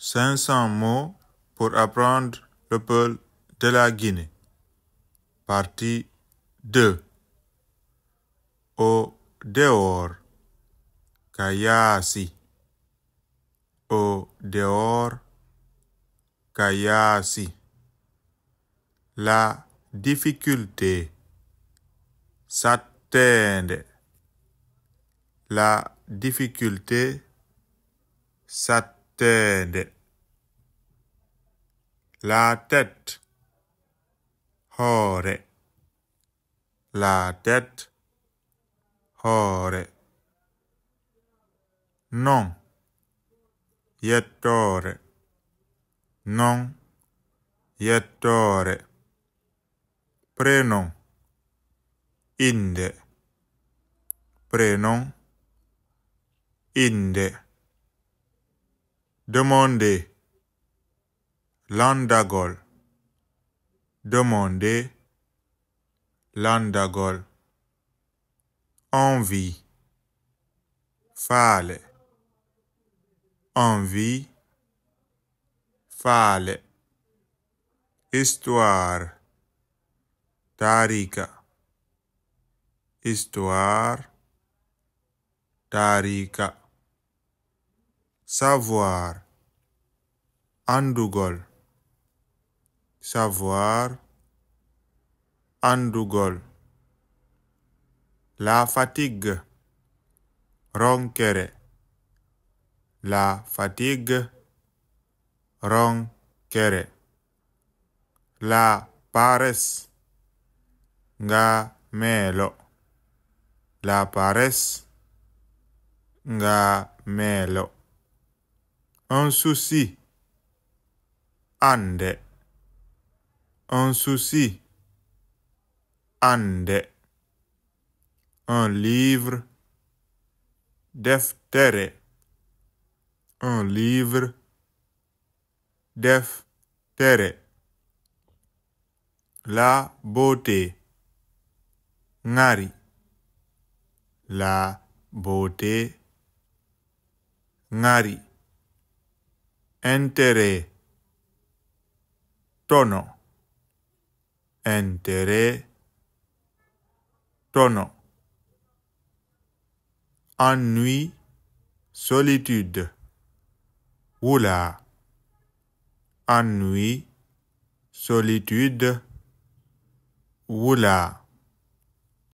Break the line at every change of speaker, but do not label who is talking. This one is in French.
500 mots pour apprendre le peuple de la Guinée. Partie 2 Au dehors, Kayasi. Au dehors, Kayasi. La difficulté, S'attende. La difficulté, S'attende. tête la tête hore la tête hore non yettore non yettore prénom inde prénom inde Demandez. Landagol. Demandez. Landagol. Envie. Fale. Envie. Fale. Histoire. Tarika. Histoire. Tarika. Savoir. Andougol. Savoir Andougol. La fatigue Ronkere. La fatigue Ronkere. La paresse gamelo, La paresse gamelo, Un souci ande un souci ande un livre deftere un livre deftere la beauté ngari la beauté ngari intérêt tono intérêt tono ennui solitude oula ennui solitude oula